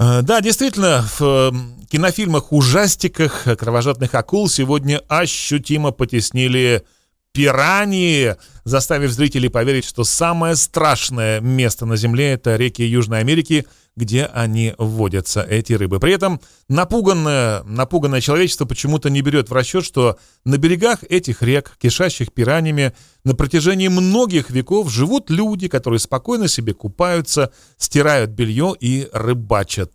Э, да, действительно, в эм, кинофильмах-ужастиках э, кровожадных акул сегодня ощутимо потеснили «Пираньи», заставив зрителей поверить, что самое страшное место на Земле — это реки Южной Америки, где они вводятся, эти рыбы. При этом напуганное, напуганное человечество почему-то не берет в расчет, что на берегах этих рек, кишащих пираньями, на протяжении многих веков живут люди, которые спокойно себе купаются, стирают белье и рыбачат.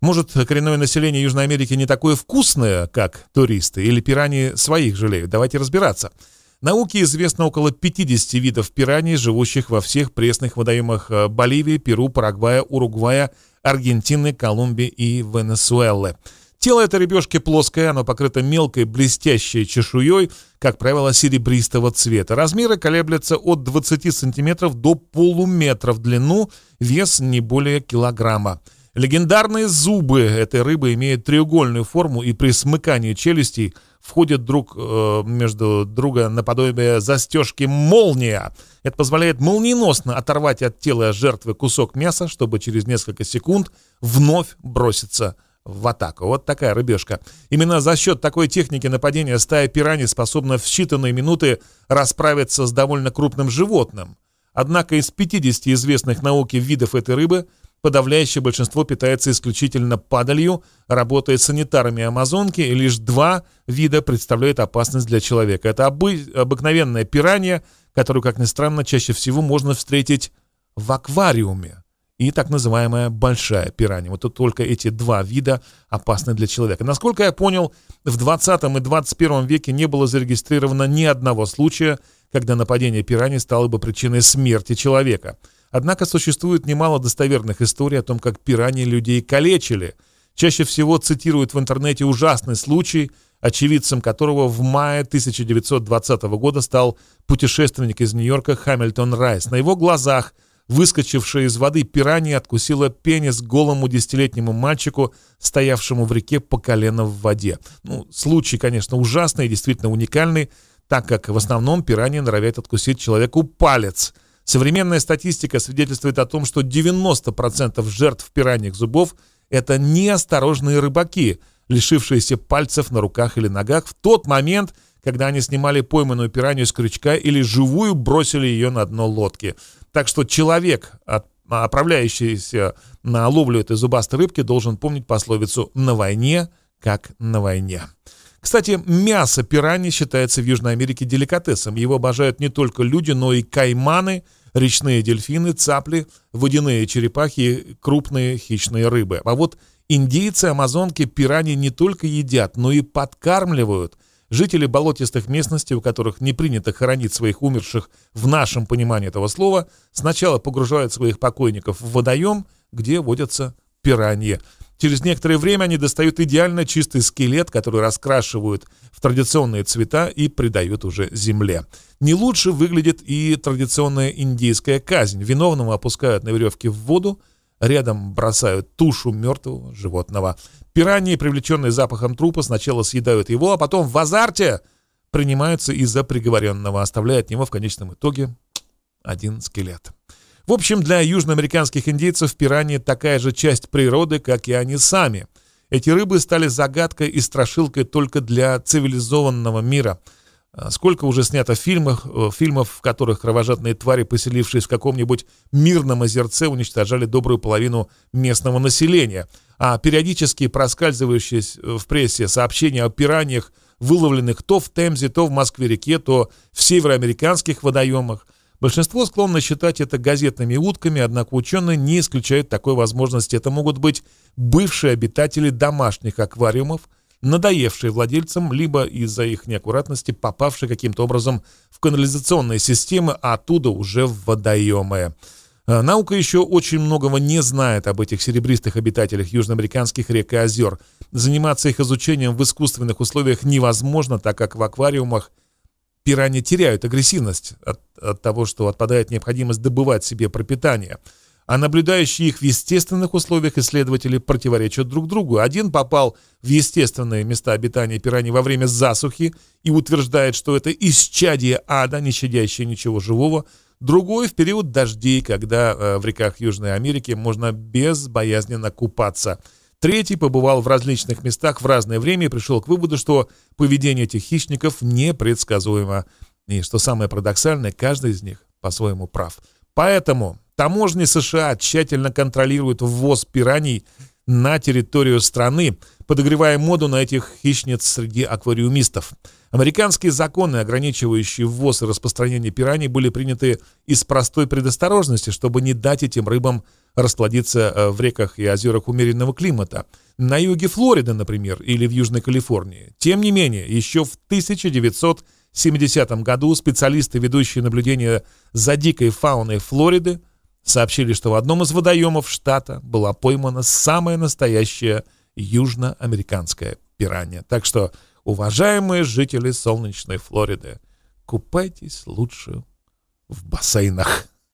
Может, коренное население Южной Америки не такое вкусное, как туристы, или пираньи своих жалеют? Давайте разбираться. Науке известно около 50 видов пираний, живущих во всех пресных водоемах э, Боливии, Перу, Парагвая, Уругвая, Аргентины, Колумбии и Венесуэлы. Тело этой рыбешки плоское, оно покрыто мелкой блестящей чешуей, как правило, серебристого цвета. Размеры колеблются от 20 сантиметров до полуметра в длину, вес не более килограмма. Легендарные зубы этой рыбы имеют треугольную форму и при смыкании челюстей – входит друг э, между друга наподобие застежки молния. Это позволяет молниеносно оторвать от тела жертвы кусок мяса, чтобы через несколько секунд вновь броситься в атаку. Вот такая рыбешка. Именно за счет такой техники нападения стая пираний способна в считанные минуты расправиться с довольно крупным животным. Однако из 50 известных науке видов этой рыбы – подавляющее большинство питается исключительно падалью, работает санитарами Амазонки, и лишь два вида представляют опасность для человека. Это обы- обыкновенная пиранья, которую, как ни странно, чаще всего можно встретить в аквариуме, и так называемая большая пиранья. Вот тут только эти два вида опасны для человека. Насколько я понял, в 20 и 21 веке не было зарегистрировано ни одного случая, когда нападение пираньи стало бы причиной смерти человека – Однако существует немало достоверных историй о том, как пираньи людей калечили. Чаще всего цитируют в интернете ужасный случай, очевидцем которого в мае 1920 года стал путешественник из Нью-Йорка Хамильтон Райс. На его глазах выскочившая из воды пиранья откусила пенис голому десятилетнему мальчику, стоявшему в реке по колено в воде. Ну, случай, конечно, ужасный и действительно уникальный, так как в основном пираньи норовят откусить человеку палец. Современная статистика свидетельствует о том, что 90% жертв пираньих зубов – это неосторожные рыбаки, лишившиеся пальцев на руках или ногах в тот момент, когда они снимали пойманную пиранью с крючка или живую бросили ее на дно лодки. Так что человек, отправляющийся на ловлю этой зубастой рыбки, должен помнить пословицу «на войне, как на войне». Кстати, мясо пираньи считается в Южной Америке деликатесом. Его обожают не только люди, но и кайманы, речные дельфины, цапли, водяные черепахи крупные хищные рыбы. А вот индейцы, амазонки пираньи не только едят, но и подкармливают – Жители болотистых местностей, у которых не принято хоронить своих умерших в нашем понимании этого слова, сначала погружают своих покойников в водоем, где водятся пираньи. Через некоторое время они достают идеально чистый скелет, который раскрашивают в традиционные цвета и придают уже земле. Не лучше выглядит и традиционная индийская казнь. Виновного опускают на веревке в воду, Рядом бросают тушу мертвого животного. Пираньи, привлеченные запахом трупа, сначала съедают его, а потом в азарте принимаются из-за приговоренного, оставляя от него в конечном итоге один скелет. В общем, для южноамериканских индейцев пираньи такая же часть природы, как и они сами. Эти рыбы стали загадкой и страшилкой только для цивилизованного мира. А сколько уже снято фильмов, э, фильмов, в которых кровожадные твари, поселившиеся в каком-нибудь мирном озерце, уничтожали добрую половину местного населения. А периодически проскальзывающие э, в прессе сообщения о пираньях, выловленных то в Темзе, то в Москве-реке, то в североамериканских водоемах, Большинство склонно считать это газетными утками, однако ученые не исключают такой возможности. Это могут быть бывшие обитатели домашних аквариумов, надоевшие владельцам, либо из-за их неаккуратности попавшие каким-то образом в канализационные системы, а оттуда уже в водоемы. Э, наука еще очень многого не знает об этих серебристых обитателях южноамериканских рек и озер. Заниматься их изучением в искусственных условиях невозможно, так как в аквариумах – пираньи теряют агрессивность от, от того, что отпадает необходимость добывать себе пропитание. А наблюдающие их в естественных условиях исследователи противоречат друг другу. Один попал в естественные места обитания пираний во время засухи и утверждает, что это исчадие ада, не щадящее ничего живого. Другой в период дождей, когда э, в реках Южной Америки можно безбоязненно купаться – Третий побывал в различных местах в разное время и пришел к выводу, что поведение этих хищников непредсказуемо. И, что самое парадоксальное, каждый из них по-своему прав. Поэтому таможни США тщательно контролируют ввоз пираний на территорию страны, подогревая моду на этих хищниц среди аквариумистов – Американские законы, ограничивающие ввоз и распространение пираний, были приняты из простой предосторожности, чтобы не дать этим рыбам расплодиться э, в реках и озерах умеренного климата. На юге Флориды, например, или в Южной Калифорнии. Тем не менее, еще в 1970 году специалисты, ведущие наблюдения за дикой фауной Флориды, сообщили, что в одном из водоемов штата была поймана самая настоящая южноамериканская пиранья. Так что Уважаемые жители солнечной Флориды, купайтесь лучше в бассейнах.